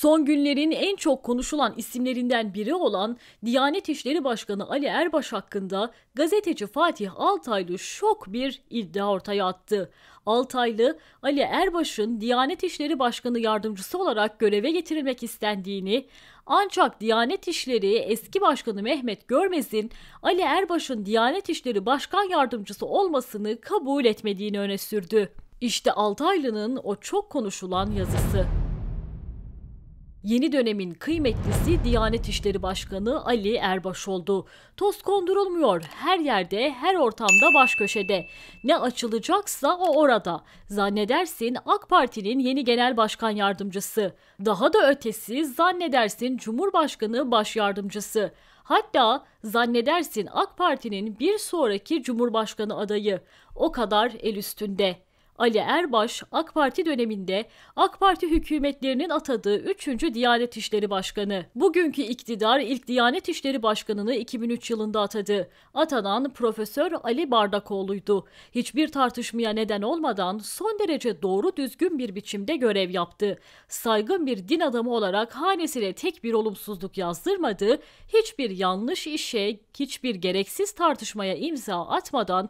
Son günlerin en çok konuşulan isimlerinden biri olan Diyanet İşleri Başkanı Ali Erbaş hakkında gazeteci Fatih Altaylı şok bir iddia ortaya attı. Altaylı, Ali Erbaş'ın Diyanet İşleri Başkanı yardımcısı olarak göreve getirilmek istendiğini, ancak Diyanet İşleri eski başkanı Mehmet Görmez'in Ali Erbaş'ın Diyanet İşleri Başkan Yardımcısı olmasını kabul etmediğini öne sürdü. İşte Altaylı'nın o çok konuşulan yazısı. Yeni dönemin kıymetlisi Diyanet İşleri Başkanı Ali Erbaş oldu. Toz kondurulmuyor. Her yerde, her ortamda baş köşede. Ne açılacaksa o orada. Zannedersin AK Parti'nin yeni genel başkan yardımcısı. Daha da ötesi zannedersin Cumhurbaşkanı baş yardımcısı. Hatta zannedersin AK Parti'nin bir sonraki Cumhurbaşkanı adayı. O kadar el üstünde. Ali Erbaş AK Parti döneminde AK Parti hükümetlerinin atadığı 3. Diyanet İşleri Başkanı. Bugünkü iktidar ilk Diyanet İşleri Başkanı'nı 2003 yılında atadı. Atanan Profesör Ali Bardakoğlu'ydu. Hiçbir tartışmaya neden olmadan son derece doğru düzgün bir biçimde görev yaptı. Saygın bir din adamı olarak hanesine tek bir olumsuzluk yazdırmadı, hiçbir yanlış işe, hiçbir gereksiz tartışmaya imza atmadan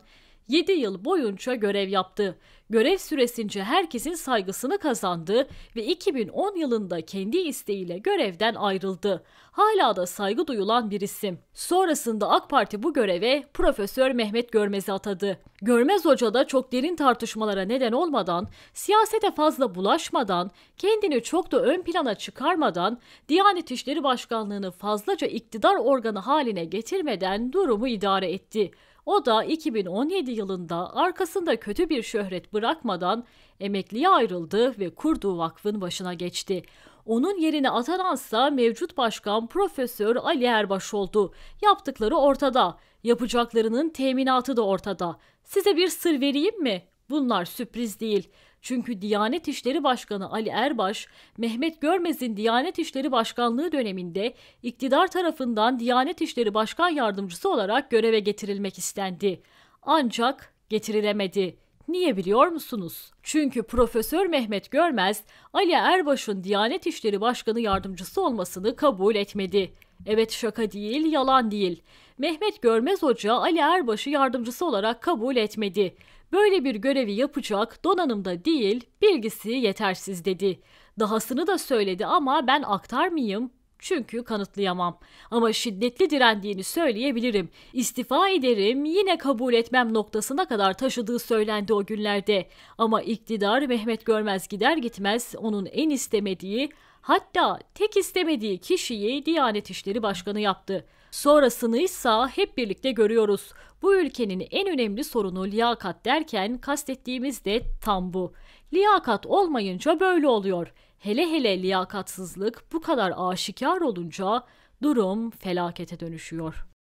7 yıl boyunca görev yaptı. Görev süresince herkesin saygısını kazandı ve 2010 yılında kendi isteğiyle görevden ayrıldı. Hala da saygı duyulan bir isim. Sonrasında AK Parti bu göreve Profesör Mehmet Görmez'i atadı. Görmez Hoca da çok derin tartışmalara neden olmadan, siyasete fazla bulaşmadan, kendini çok da ön plana çıkarmadan, Diyanet İşleri Başkanlığı'nı fazlaca iktidar organı haline getirmeden durumu idare etti. O da 2017 yılında arkasında kötü bir şöhret bırakmadan emekliye ayrıldı ve kurduğu vakfın başına geçti. Onun yerine atanansa mevcut başkan Profesör Ali Erbaş oldu. Yaptıkları ortada. Yapacaklarının teminatı da ortada. Size bir sır vereyim mi? Bunlar sürpriz değil. Çünkü Diyanet İşleri Başkanı Ali Erbaş, Mehmet Görmez'in Diyanet İşleri Başkanlığı döneminde iktidar tarafından Diyanet İşleri Başkan Yardımcısı olarak göreve getirilmek istendi. Ancak getirilemedi. Niye biliyor musunuz? Çünkü Profesör Mehmet Görmez, Ali Erbaş'ın Diyanet İşleri Başkanı yardımcısı olmasını kabul etmedi. Evet şaka değil, yalan değil. Mehmet Görmez Hoca Ali Erbaş'ı yardımcısı olarak kabul etmedi. Böyle bir görevi yapacak donanımda değil, bilgisi yetersiz dedi. Dahasını da söyledi ama ben aktarmayayım, çünkü kanıtlayamam. Ama şiddetli direndiğini söyleyebilirim. İstifa ederim, yine kabul etmem noktasına kadar taşıdığı söylendi o günlerde. Ama iktidar Mehmet Görmez gider gitmez onun en istemediği Hatta tek istemediği kişiyi Diyanet İşleri Başkanı yaptı. Sonrasını ise hep birlikte görüyoruz. Bu ülkenin en önemli sorunu liyakat derken kastettiğimiz de tam bu. Liyakat olmayınca böyle oluyor. Hele hele liyakatsızlık bu kadar aşikar olunca durum felakete dönüşüyor.